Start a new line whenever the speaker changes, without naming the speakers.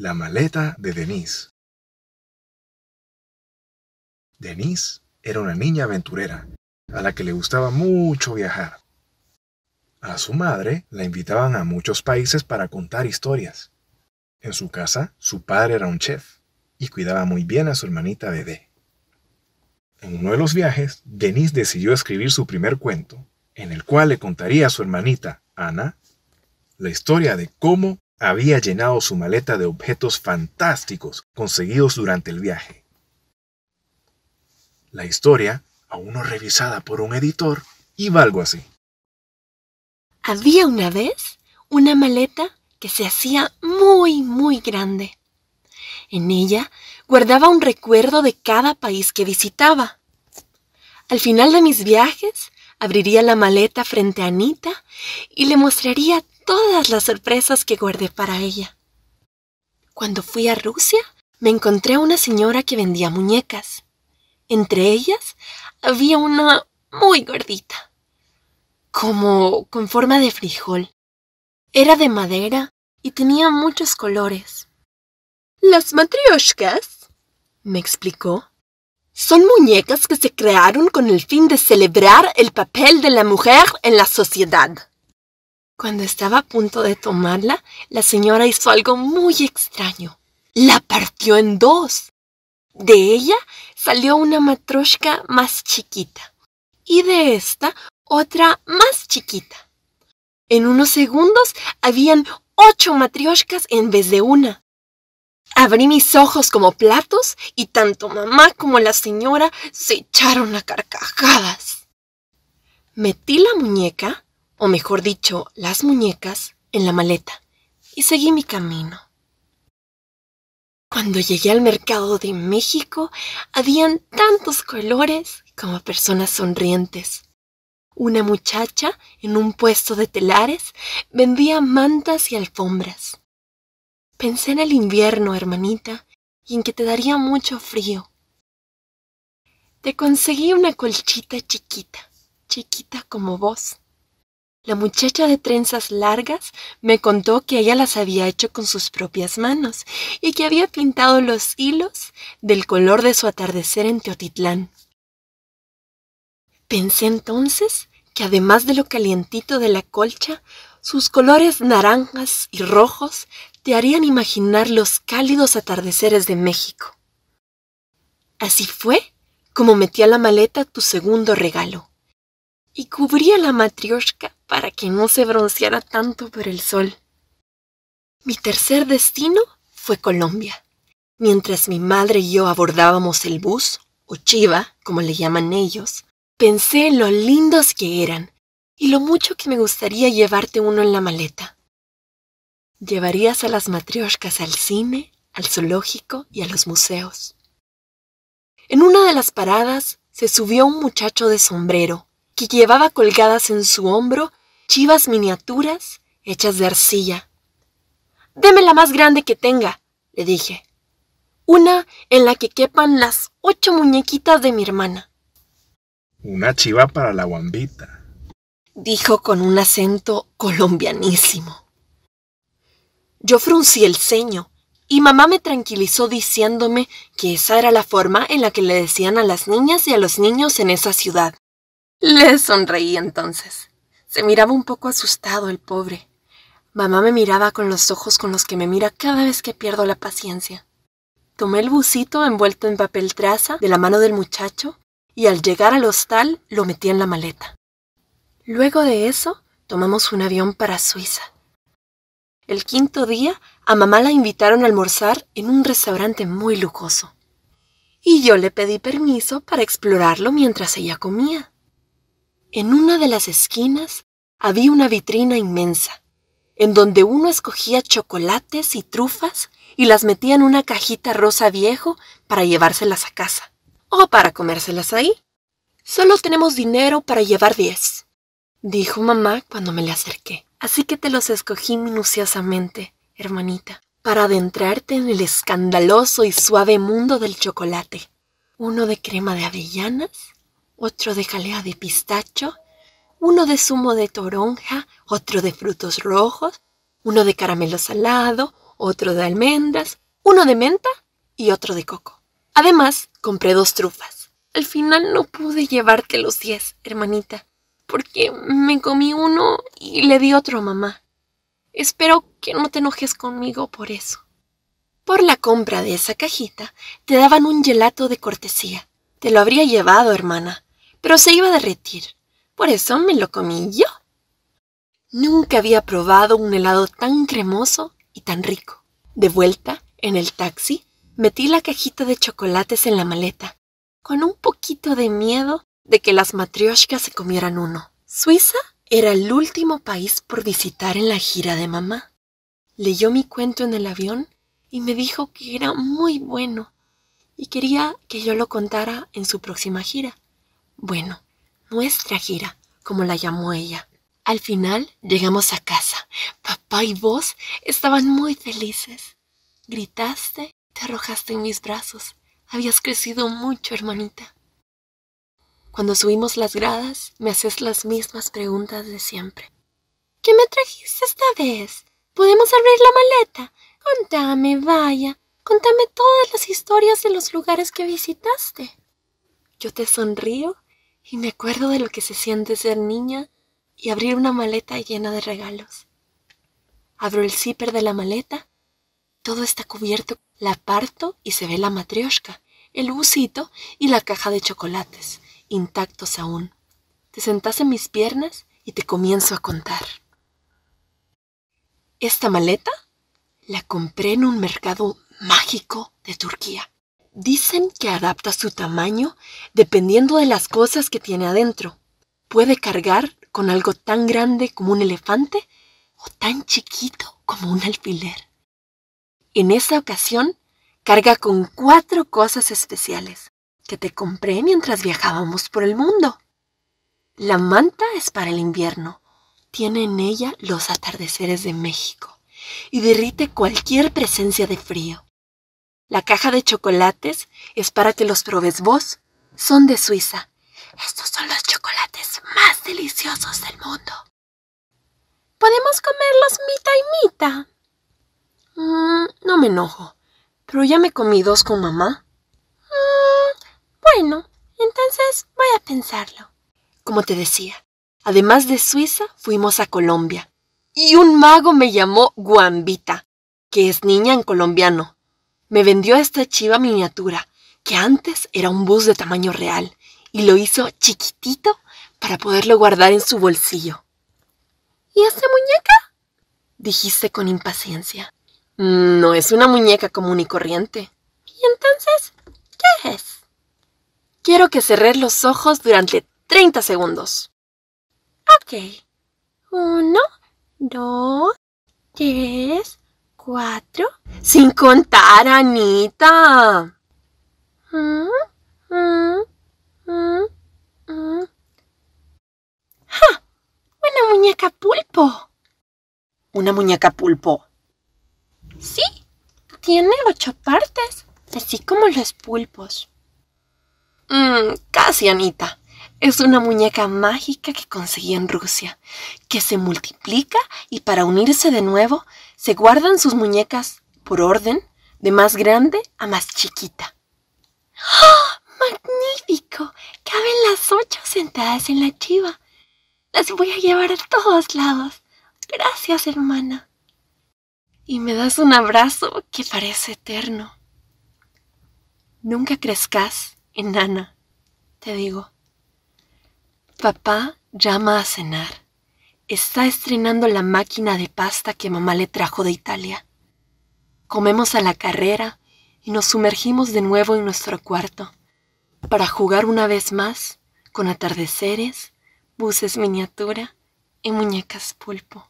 La maleta de Denise. Denise era una niña aventurera, a la que le gustaba mucho viajar. A su madre la invitaban a muchos países para contar historias. En su casa, su padre era un chef y cuidaba muy bien a su hermanita Dede. En uno de los viajes, Denise decidió escribir su primer cuento, en el cual le contaría a su hermanita, Ana, la historia de cómo había llenado su maleta de objetos fantásticos conseguidos durante el viaje. La historia, aún no revisada por un editor, iba algo así. Había una vez una maleta que se hacía muy, muy grande. En ella guardaba un recuerdo de cada país que visitaba. Al final de mis viajes, abriría la maleta frente a Anita y le mostraría todas las sorpresas que guardé para ella. Cuando fui a Rusia, me encontré a una señora que vendía muñecas. Entre ellas había una muy gordita, como con forma de frijol. Era de madera y tenía muchos colores. Las matrioshkas, me explicó, son muñecas que se crearon con el fin de celebrar el papel de la mujer en la sociedad. Cuando estaba a punto de tomarla, la señora hizo algo muy extraño. La partió en dos. De ella salió una matroshka más chiquita y de esta otra más chiquita. En unos segundos habían ocho matrioshkas en vez de una. Abrí mis ojos como platos y tanto mamá como la señora se echaron a carcajadas. Metí la muñeca o mejor dicho, las muñecas, en la maleta y seguí mi camino. Cuando llegué al mercado de México, habían tantos colores como personas sonrientes. Una muchacha en un puesto de telares vendía mantas y alfombras. Pensé en el invierno, hermanita, y en que te daría mucho frío. Te conseguí una colchita chiquita, chiquita como vos la muchacha de trenzas largas me contó que ella las había hecho con sus propias manos y que había pintado los hilos del color de su atardecer en Teotitlán. Pensé entonces que además de lo calientito de la colcha, sus colores naranjas y rojos te harían imaginar los cálidos atardeceres de México. Así fue como metí a la maleta tu segundo regalo y cubría la matrioshka para que no se bronceara tanto por el sol. Mi tercer destino fue Colombia. Mientras mi madre y yo abordábamos el bus, o chiva, como le llaman ellos, pensé en lo lindos que eran y lo mucho que me gustaría llevarte uno en la maleta. Llevarías a las matrioshkas al cine, al zoológico y a los museos. En una de las paradas se subió un muchacho de sombrero que llevaba colgadas en su hombro chivas miniaturas hechas de arcilla. Deme la más grande que tenga, le dije. Una en la que quepan las ocho muñequitas de mi hermana. Una chiva para la guambita, dijo con un acento colombianísimo. Yo fruncí el ceño y mamá me tranquilizó diciéndome que esa era la forma en la que le decían a las niñas y a los niños en esa ciudad. Le sonreí entonces. Se miraba un poco asustado el pobre. Mamá me miraba con los ojos con los que me mira cada vez que pierdo la paciencia. Tomé el bucito envuelto en papel traza de la mano del muchacho y al llegar al hostal lo metí en la maleta. Luego de eso, tomamos un avión para Suiza. El quinto día, a mamá la invitaron a almorzar en un restaurante muy lujoso. Y yo le pedí permiso para explorarlo mientras ella comía. En una de las esquinas había una vitrina inmensa, en donde uno escogía chocolates y trufas y las metía en una cajita rosa viejo para llevárselas a casa o para comérselas ahí. Solo tenemos dinero para llevar diez, dijo mamá cuando me le acerqué. Así que te los escogí minuciosamente, hermanita, para adentrarte en el escandaloso y suave mundo del chocolate. Uno de crema de avellanas otro de jalea de pistacho, uno de zumo de toronja, otro de frutos rojos, uno de caramelo salado, otro de almendras, uno de menta y otro de coco. Además, compré dos trufas. Al final no pude llevarte los diez, hermanita, porque me comí uno y le di otro a mamá. Espero que no te enojes conmigo por eso. Por la compra de esa cajita te daban un gelato de cortesía. Te lo habría llevado, hermana, pero se iba a derretir. Por eso me lo comí yo. Nunca había probado un helado tan cremoso y tan rico. De vuelta, en el taxi, metí la cajita de chocolates en la maleta, con un poquito de miedo de que las matrioshkas se comieran uno. Suiza era el último país por visitar en la gira de mamá. Leyó mi cuento en el avión y me dijo que era muy bueno y quería que yo lo contara en su próxima gira. Bueno, nuestra gira, como la llamó ella. Al final llegamos a casa. Papá y vos estaban muy felices. Gritaste, te arrojaste en mis brazos. Habías crecido mucho, hermanita. Cuando subimos las gradas, me haces las mismas preguntas de siempre. ¿Qué me trajiste esta vez? ¿Podemos abrir la maleta? Contame, vaya. Contame todas las historias de los lugares que visitaste. Yo te sonrío y me acuerdo de lo que se siente ser niña y abrir una maleta llena de regalos. Abro el zipper de la maleta, todo está cubierto, la parto y se ve la matrioshka, el busito y la caja de chocolates, intactos aún. Te sentás en mis piernas y te comienzo a contar. Esta maleta la compré en un mercado mágico de Turquía. Dicen que adapta su tamaño dependiendo de las cosas que tiene adentro. Puede cargar con algo tan grande como un elefante o tan chiquito como un alfiler. En esta ocasión, carga con cuatro cosas especiales que te compré mientras viajábamos por el mundo. La manta es para el invierno. Tiene en ella los atardeceres de México y derrite cualquier presencia de frío. La caja de chocolates es para que los probes vos. Son de Suiza. Estos son los chocolates más deliciosos del mundo. ¿Podemos comerlos mita y mita? Mm, no me enojo, pero ya me comí dos con mamá. Mm, bueno, entonces voy a pensarlo. Como te decía, además de Suiza, fuimos a Colombia. Y un mago me llamó Guambita, que es niña en colombiano. Me vendió esta chiva miniatura, que antes era un bus de tamaño real, y lo hizo chiquitito para poderlo guardar en su bolsillo. ¿Y esta muñeca? dijiste con impaciencia. No es una muñeca común y corriente. ¿Y entonces qué es? Quiero que cerres los ojos durante 30 segundos. Ok. Uno, dos, tres, cuatro. Sin contar, Anita. Ah, ah, ah, ¡Ja! Una muñeca pulpo. Una muñeca pulpo. Sí, tiene ocho partes, así como los pulpos. Mm, casi, Anita. Es una muñeca mágica que conseguí en Rusia, que se multiplica y para unirse de nuevo se guardan sus muñecas por orden de más grande a más chiquita. ¡Oh, ¡Magnífico! Caben las ocho sentadas en la chiva. Las voy a llevar a todos lados. Gracias, hermana. Y me das un abrazo que parece eterno. Nunca crezcas, Nana, te digo. Papá llama a cenar. Está estrenando la máquina de pasta que mamá le trajo de Italia. Comemos a la carrera y nos sumergimos de nuevo en nuestro cuarto para jugar una vez más con atardeceres, buses miniatura y muñecas pulpo.